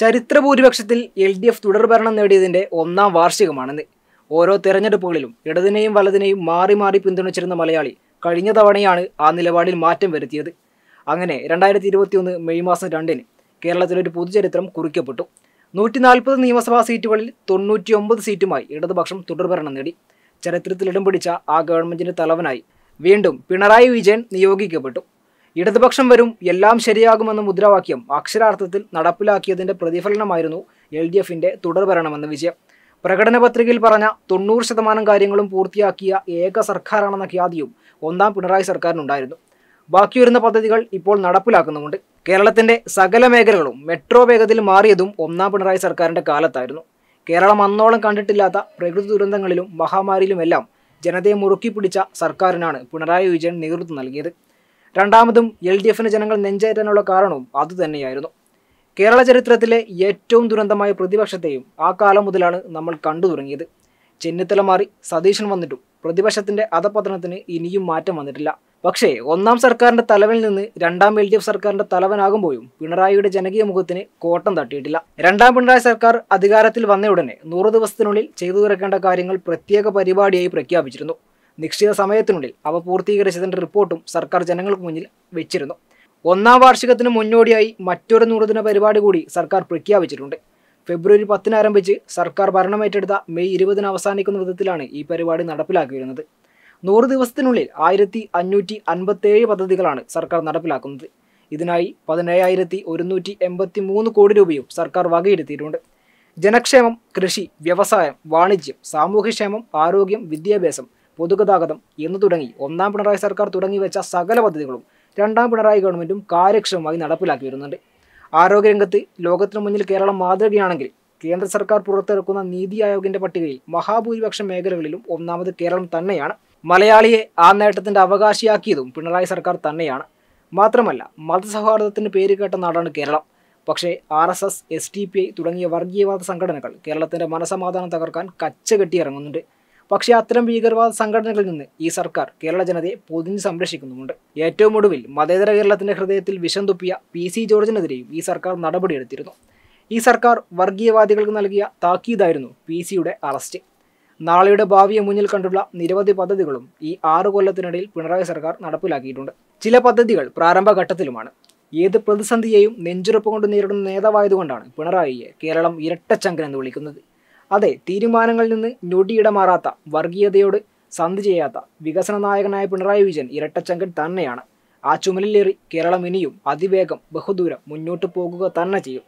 ചരിത്ര ഭൂരിപക്ഷത്തിൽ L D F തുടർഭരണം നേടിയതിൻ്റെ ഒന്നാം വാർഷികമാണെന്ന് ഓരോ തെരഞ്ഞെടുപ്പുകളിലും ഇടതിനെയും വലതിനെയും മാറി മാറി പിന്തുണച്ചിരുന്ന മലയാളി കഴിഞ്ഞ തവണയാണ് ആ നിലപാടിൽ മാറ്റം വരുത്തിയത് അങ്ങനെ രണ്ടായിരത്തി ഇരുപത്തിയൊന്ന് മെയ് മാസം രണ്ടിന് കേരളത്തിലൊരു പൊതുചരിത്രം കുറിക്കപ്പെട്ടു നൂറ്റി നാൽപ്പത് നിയമസഭാ സീറ്റുകളിൽ തൊണ്ണൂറ്റി ഒമ്പത് സീറ്റുമായി ഇടതുപക്ഷം തുടർഭരണം നേടി ചരിത്രത്തിൽ ഇടം പിടിച്ച ആ ഗവൺമെൻറ്റിൻ്റെ തലവനായി വീണ്ടും പിണറായി വിജയൻ നിയോഗിക്കപ്പെട്ടു ഇടതുപക്ഷം വരും എല്ലാം ശരിയാകുമെന്ന മുദ്രാവാക്യം അക്ഷരാർത്ഥത്തിൽ നടപ്പിലാക്കിയതിന്റെ പ്രതിഫലനമായിരുന്നു എൽ ഡി എഫിന്റെ തുടർഭരണമെന്ന വിജയം പ്രകടന പത്രികയിൽ പറഞ്ഞ തൊണ്ണൂറ് ശതമാനം കാര്യങ്ങളും പൂർത്തിയാക്കിയ ഏക സർക്കാരാണെന്ന ഖ്യാതിയും ഒന്നാം പിണറായി സർക്കാരിനുണ്ടായിരുന്നു ബാക്കി വരുന്ന പദ്ധതികൾ ഇപ്പോൾ നടപ്പിലാക്കുന്നുമുണ്ട് കേരളത്തിന്റെ സകല മേഖലകളും മെട്രോ വേഗത്തിൽ മാറിയതും ഒന്നാം പിണറായി സർക്കാരിന്റെ കാലത്തായിരുന്നു കേരളം അന്നോളം കണ്ടിട്ടില്ലാത്ത പ്രകൃതി ദുരന്തങ്ങളിലും മഹാമാരിയിലുമെല്ലാം ജനതയെ മുറുക്കി പിടിച്ച സർക്കാരിനാണ് പിണറായി വിജയൻ നേതൃത്വം നൽകിയത് രണ്ടാമതും എൽ ഡി എഫിന് ജനങ്ങൾ നെഞ്ചേറ്റാനുള്ള കാരണവും അതുതന്നെയായിരുന്നു കേരള ചരിത്രത്തിലെ ഏറ്റവും ദുരന്തമായ പ്രതിപക്ഷത്തെയും ആ കാലം മുതലാണ് നമ്മൾ കണ്ടു തുടങ്ങിയത് ചെന്നിത്തല മാറി സതീശൻ വന്നിട്ടും പ്രതിപക്ഷത്തിന്റെ അധപതനത്തിന് ഇനിയും മാറ്റം വന്നിട്ടില്ല പക്ഷേ ഒന്നാം സർക്കാരിന്റെ തലവനിൽ നിന്ന് രണ്ടാം എൽ ഡി എഫ് സർക്കാരിന്റെ തലവനാകുമ്പോഴും പിണറായിയുടെ ജനകീയ മുഖത്തിന് കോട്ടം തട്ടിയിട്ടില്ല രണ്ടാം പിണറായി സർക്കാർ അധികാരത്തിൽ വന്ന ഉടനെ നൂറ് ദിവസത്തിനുള്ളിൽ ചെയ്തു തീർക്കേണ്ട കാര്യങ്ങൾ പ്രത്യേക പരിപാടിയായി പ്രഖ്യാപിച്ചിരുന്നു നിശ്ചിത സമയത്തിനുള്ളിൽ അവ പൂർത്തീകരിച്ചതിൻ്റെ റിപ്പോർട്ടും സർക്കാർ ജനങ്ങൾക്ക് മുന്നിൽ വെച്ചിരുന്നു ഒന്നാം വാർഷികത്തിന് മുന്നോടിയായി മറ്റൊരു നൂറുദിന പരിപാടി കൂടി സർക്കാർ പ്രഖ്യാപിച്ചിട്ടുണ്ട് ഫെബ്രുവരി പത്തിന് ആരംഭിച്ച് സർക്കാർ ഭരണമേറ്റെടുത്ത മെയ് ഇരുപതിന് അവസാനിക്കുന്ന വിധത്തിലാണ് ഈ പരിപാടി നടപ്പിലാക്കിയിരുന്നത് നൂറ് ദിവസത്തിനുള്ളിൽ ആയിരത്തി അഞ്ഞൂറ്റി അൻപത്തേഴ് പദ്ധതികളാണ് സർക്കാർ നടപ്പിലാക്കുന്നത് ഇതിനായി പതിനേഴായിരത്തി ഒരുന്നൂറ്റി എൺപത്തി മൂന്ന് കോടി രൂപയും സർക്കാർ വകയിരുത്തിയിട്ടുണ്ട് ജനക്ഷേമം കൃഷി വ്യവസായം വാണിജ്യം സാമൂഹ്യക്ഷേമം ആരോഗ്യം വിദ്യാഭ്യാസം പൊതുഗതാഗതം എന്ന് തുടങ്ങി ഒന്നാം പിണറായി സർക്കാർ തുടങ്ങി വെച്ച സകല പദ്ധതികളും രണ്ടാം പിണറായി ഗവൺമെൻറ്റും കാര്യക്ഷമമായി നടപ്പിലാക്കി വരുന്നുണ്ട് ആരോഗ്യരംഗത്ത് ലോകത്തിനു മുന്നിൽ കേരളം മാതൃകയാണെങ്കിൽ കേന്ദ്ര സർക്കാർ പുറത്തിറക്കുന്ന നീതി ആയോഗിന്റെ പട്ടികയിൽ മഹാഭൂരിപക്ഷം മേഖലകളിലും ഒന്നാമത് കേരളം തന്നെയാണ് മലയാളിയെ ആ നേട്ടത്തിന്റെ അവകാശിയാക്കിയതും പിണറായി സർക്കാർ തന്നെയാണ് മാത്രമല്ല മതസൗഹാർദ്ദത്തിന് പേര് കേട്ട നാടാണ് കേരളം പക്ഷേ R S S S T P I തുടങ്ങിയ വർഗീയവാദ സംഘടനകൾ കേരളത്തിന്റെ മനസമാധാനം തകർക്കാൻ കച്ച കെട്ടിയിറങ്ങുന്നുണ്ട് പക്ഷേ അത്തരം ഭീകരവാദ സംഘടനകളിൽ നിന്ന് ഈ സർക്കാർ കേരള ജനതയെ പൊതിഞ്ഞ് സംരക്ഷിക്കുന്നുമുണ്ട് ഏറ്റവും ഒടുവിൽ മതേതര കേരളത്തിന്റെ ഹൃദയത്തിൽ വിഷം തുപ്പിയ പി സി ജോർജിനെതിരെയും ഈ സർക്കാർ നടപടിയെടുത്തിരുന്നു ഈ സർക്കാർ വർഗീയവാദികൾക്ക് നൽകിയ താക്കീതായിരുന്നു പി സിയുടെ അറസ്റ്റ് നാളെയുടെ ഭാവിയെ മുന്നിൽ കണ്ടുള്ള നിരവധി പദ്ധതികളും ഈ ആറ് കൊല്ലത്തിനിടയിൽ പിണറായി സർക്കാർ നടപ്പിലാക്കിയിട്ടുണ്ട് ചില പദ്ധതികൾ പ്രാരംഭഘട്ടത്തിലുമാണ് ഏത് പ്രതിസന്ധിയെയും നെഞ്ചുറപ്പ് കൊണ്ട് നേരിടുന്ന നേതാവായതുകൊണ്ടാണ് പിണറായിയെ കേരളം ഇരട്ടച്ചങ്കൻ എന്ന് വിളിക്കുന്നത് അതെ തീരുമാനങ്ങളിൽ നിന്ന് ഞൊടിയിടമാറാത്ത വർഗീയതയോട് സന്ധി ചെയ്യാത്ത വികസന നായകനായ പിണറായി വിജയൻ ഇരട്ടച്ചങ്കൻ തന്നെയാണ് ആ ചുമലിലേറി കേരളം ഇനിയും അതിവേഗം ബഹുദൂരം മുന്നോട്ട് പോകുക തന്നെ ചെയ്യും